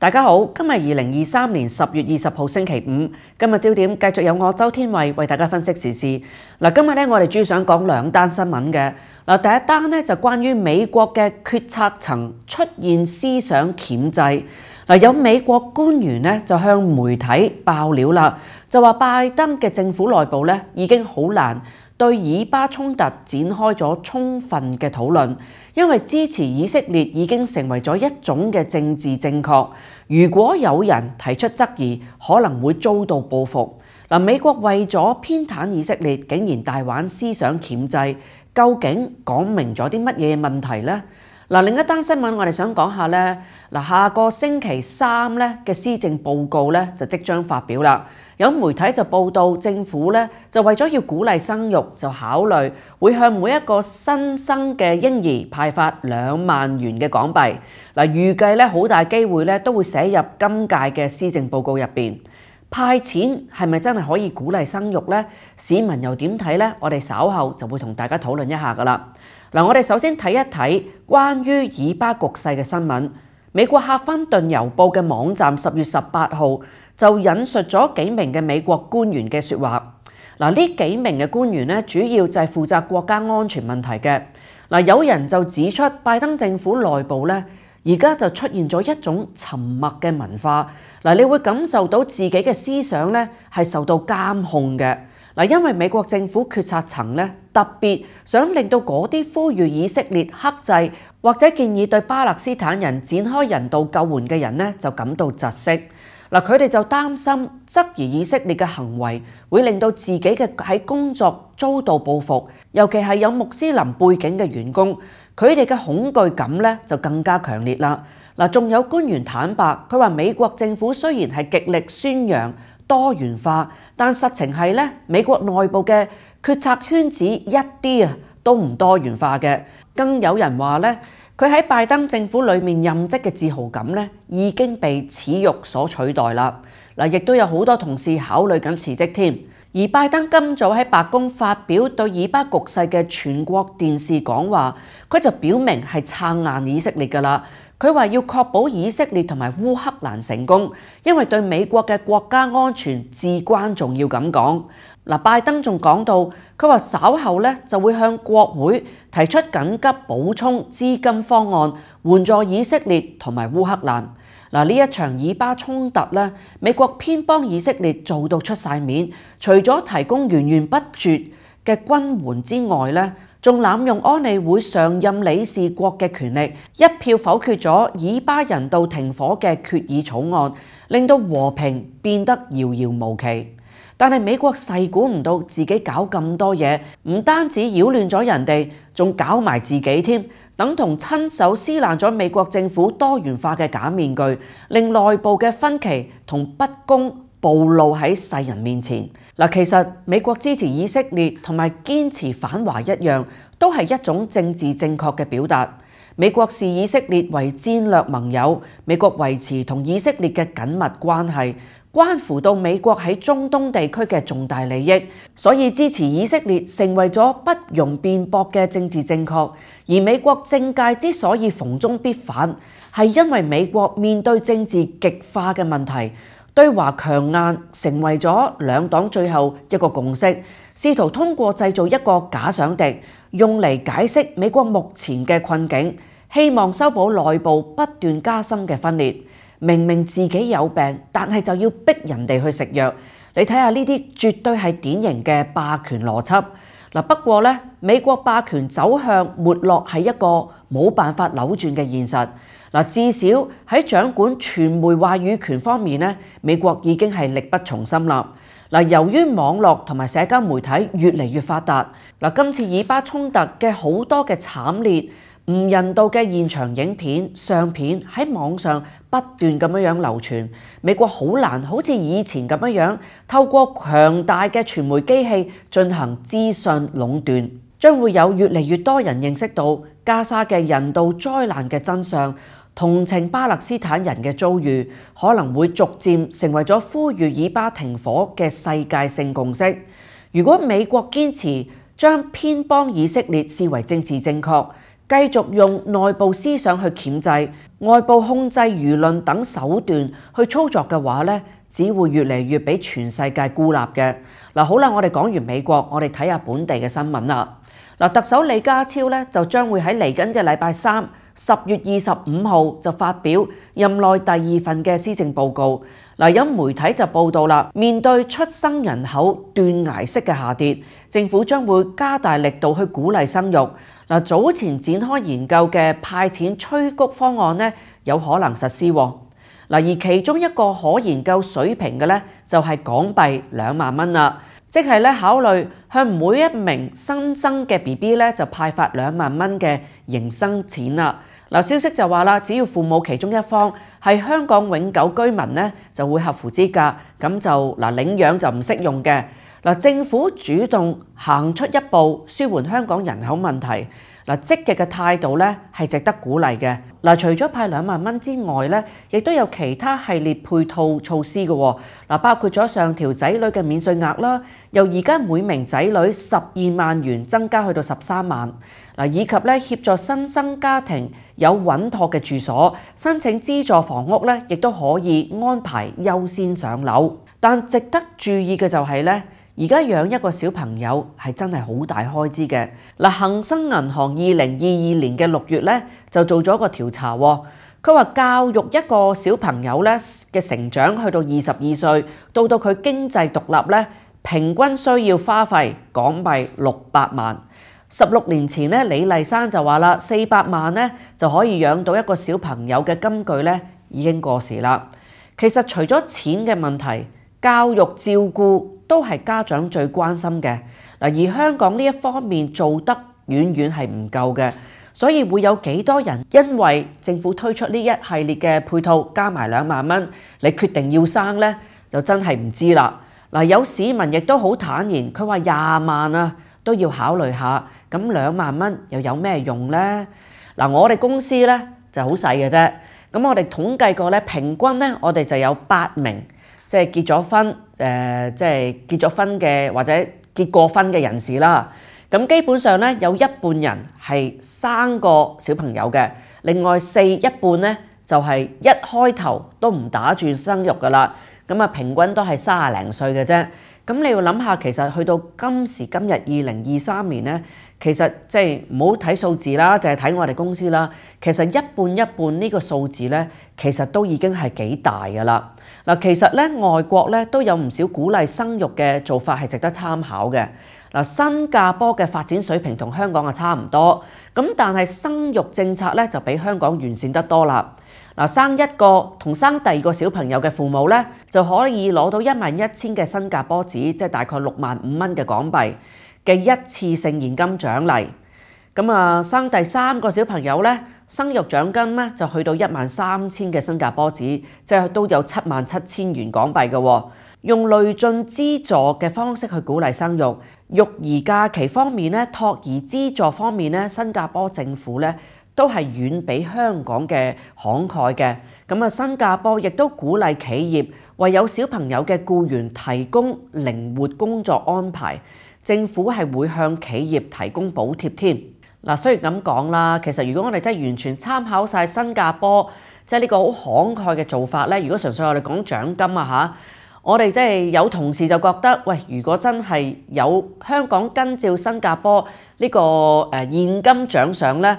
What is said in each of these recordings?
大家好，今日二零二三年十月二十号星期五，今日焦点继续有我周天慧为大家分析时事。嗱，今日咧我哋主要想讲两单新闻嘅。嗱，第一单咧就关于美国嘅决策层出现思想钳制。嗱，有美国官员咧就向媒体爆料啦，就话拜登嘅政府内部咧已经好难对以巴冲突展开咗充分嘅讨论，因为支持以色列已经成为咗一种嘅政治正确。如果有人提出質疑，可能會遭到報復。嗱，美國為咗偏袒以色列，竟然大玩思想檢制，究竟講明咗啲乜嘢問題呢？嗱，另一單新聞我哋想講下咧，嗱，下個星期三咧嘅施政報告咧就即將發表啦。有媒體就報道，政府咧就為咗要鼓勵生育，就考慮會向每一個新生嘅嬰兒派發兩萬元嘅港幣。嗱，預計咧好大機會咧都會寫入今屆嘅施政報告入邊。派錢係咪真係可以鼓勵生育呢？市民又點睇呢？我哋稍後就會同大家討論一下噶啦。嗱，我哋首先睇一睇關於以巴局勢嘅新聞。美國《哈芬頓郵報》嘅網站十月十八號。就引述咗幾名嘅美國官員嘅説話，嗱呢幾名嘅官員咧，主要就係負責國家安全問題嘅。嗱，有人就指出，拜登政府內部咧，而家就出現咗一種沉默嘅文化。嗱，你會感受到自己嘅思想咧係受到監控嘅。嗱，因為美國政府決策層咧特別想令到嗰啲呼籲以色列克制或者建議對巴勒斯坦人展開人道救援嘅人咧，就感到窒息。嗱，佢哋就擔心質疑以色列嘅行為會令到自己嘅喺工作遭到報復，尤其係有穆斯林背景嘅員工，佢哋嘅恐懼感咧就更加強烈啦。嗱，仲有官員坦白，佢話美國政府雖然係極力宣揚多元化，但實情係咧美國內部嘅決策圈子一啲啊都唔多元化嘅，更有人話咧。佢喺拜登政府裏面任職嘅自豪感呢，已經被恥辱所取代啦！嗱，亦都有好多同事考慮緊辭職添。而拜登今早喺白宮發表對以巴局勢嘅全國電視講話，佢就表明係撐硬以色列㗎啦。佢話要確保以色列同埋烏克蘭成功，因為對美國嘅國家安全至關重要。咁講嗱，拜登仲講到，佢話稍後咧就會向國會提出緊急補充資金方案，援助以色列同埋烏克蘭。嗱，呢一場以巴衝突咧，美國偏幫以色列做到出晒面，除咗提供源源不絕嘅軍援之外咧。仲滥用安理会常任理事国嘅权力，一票否决咗以巴人道停火嘅决议草案，令到和平变得遥遥无期。但系美国誓估唔到自己搞咁多嘢，唔单止扰乱咗人哋，仲搞埋自己添，等同亲手撕烂咗美国政府多元化嘅假面具，令内部嘅分歧同不公暴露喺世人面前。嗱，其實美國支持以色列同埋堅持反華一樣，都係一種政治正確嘅表達。美國視以色列為戰略盟友，美國維持同以色列嘅緊密關係，關乎到美國喺中東地區嘅重大利益，所以支持以色列成為咗不容辯駁嘅政治正確。而美國政界之所以逢中必反，係因為美國面對政治極化嘅問題。对华强硬成为咗两党最后一个共识，试图通过制造一个假想敌，用嚟解释美国目前嘅困境，希望修补内部不断加深嘅分裂。明明自己有病，但系就要逼人哋去食药。你睇下呢啲，绝对系典型嘅霸权逻辑。嗱，不过咧，美国霸权走向没落系一个冇办法扭转嘅现实。嗱，至少喺掌管傳媒話語權方面咧，美國已經係力不從心啦。嗱，由於網絡同埋社交媒體越嚟越發達，嗱，今次以巴衝突嘅好多嘅慘烈、唔人道嘅現場影片、相片喺網上不斷咁樣流傳，美國好難好似以前咁樣樣透過強大嘅傳媒機器進行資訊壟斷，將會有越嚟越多人認識到加沙嘅人道災難嘅真相。同情巴勒斯坦人嘅遭遇，可能會逐漸成為咗呼籲以巴停火嘅世界性共識。如果美國堅持將偏幫以色列視為政治正確，繼續用內部思想去僾制、外部控制輿論等手段去操作嘅話咧，只會越嚟越俾全世界孤立嘅。嗱，好啦，我哋講完美國，我哋睇下本地嘅新聞啦。嗱，特首李家超咧就將會喺嚟緊嘅禮拜三。十月二十五號就發表任內第二份嘅施政報告，嗱有媒體就報道啦。面對出生人口斷崖式嘅下跌，政府將會加大力度去鼓勵生育。嗱，早前展開研究嘅派錢催谷方案咧，有可能實施。嗱，而其中一個可研究水平嘅咧，就係港幣兩萬蚊啦，即係咧考慮向每一名新生嘅 B B 咧就派發兩萬蚊嘅迎生錢啦。嗱，消息就話啦，只要父母其中一方係香港永久居民咧，就會合乎資格，咁就嗱領養就唔適用嘅。嗱，政府主動行出一步，舒緩香港人口問題，嗱積極嘅態度咧係值得鼓勵嘅。嗱，除咗派兩萬蚊之外咧，亦都有其他系列配套措施嘅。嗱，包括咗上調仔女嘅免税額啦，由而家每名仔女十二萬元增加去到十三萬。嗱，以及咧協助新生家庭有穩妥嘅住所，申請資助房屋咧，亦都可以安排優先上樓。但值得注意嘅就係咧，而家養一個小朋友係真係好大開支嘅。嗱，恒生銀行二零二二年嘅六月咧就做咗個調查，佢話教育一個小朋友咧嘅成長去到二十二歲，到到佢經濟獨立咧，平均需要花費港幣六百萬。十六年前咧，李麗珊就話啦：四百萬咧就可以養到一個小朋友嘅金句咧已經過時啦。其實除咗錢嘅問題，教育照顧都係家長最關心嘅嗱。而香港呢一方面做得遠遠係唔夠嘅，所以會有幾多人因為政府推出呢一系列嘅配套加埋兩萬蚊，你決定要生呢，就真係唔知啦嗱。有市民亦都好坦然，佢話廿萬啊！都要考慮下，咁兩萬蚊又有咩用呢？嗱，我哋公司咧就好細嘅啫。咁我哋統計過咧，平均咧，我哋就有八名即係結咗婚，誒，即係結咗婚嘅或者結過婚嘅人士啦。咁基本上咧，有一半人係生個小朋友嘅，另外四一半咧就係一開頭都唔打算生育噶啦。咁啊，平均都係三廿零歲嘅啫。咁你要諗下，其實去到今時今日二零二三年呢，其實即係唔好睇數字啦，就係睇我哋公司啦。其實一半一半呢個數字呢，其實都已經係幾大噶啦。嗱，其實呢，外國呢都有唔少鼓勵生育嘅做法係值得參考嘅。嗱，新加坡嘅發展水平同香港啊差唔多，咁但係生育政策呢，就比香港完善得多啦。嗱，生一個同生第二個小朋友嘅父母咧，就可以攞到一萬一千嘅新加坡紙，即係大概六萬五蚊嘅港幣嘅一次性現金獎勵。咁啊，生第三個小朋友咧，生育獎金咧就去到一萬三千嘅新加坡紙，即係都有七萬七千元港幣嘅喎。用累進資助嘅方式去鼓勵生育，育兒假期方面咧，託兒資助方面咧，新加坡政府咧。都係遠比香港嘅慷慨嘅咁啊！新加坡亦都鼓勵企業為有小朋友嘅僱員提供靈活工作安排，政府係會向企業提供補貼添嗱。雖然咁講啦，其實如果我哋真係完全參考晒新加坡即係呢個好慷慨嘅做法咧，如果純粹我哋講獎金啊嚇，我哋即係有同事就覺得喂，如果真係有香港跟照新加坡呢個誒現金獎賞咧？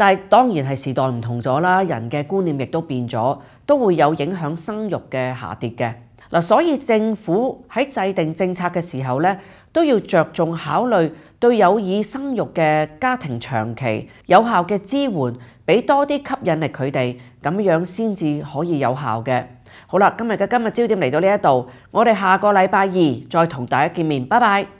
但係當然係時代唔同咗啦，人嘅觀念亦都變咗，都會有影響生育嘅下跌嘅嗱，所以政府喺制定政策嘅時候咧，都要着重考慮對有意生育嘅家庭長期有效嘅支援，俾多啲吸引力佢哋，咁樣先至可以有效嘅。好啦，今日嘅今日焦點嚟到呢一度，我哋下個禮拜二再同大家見面，拜拜。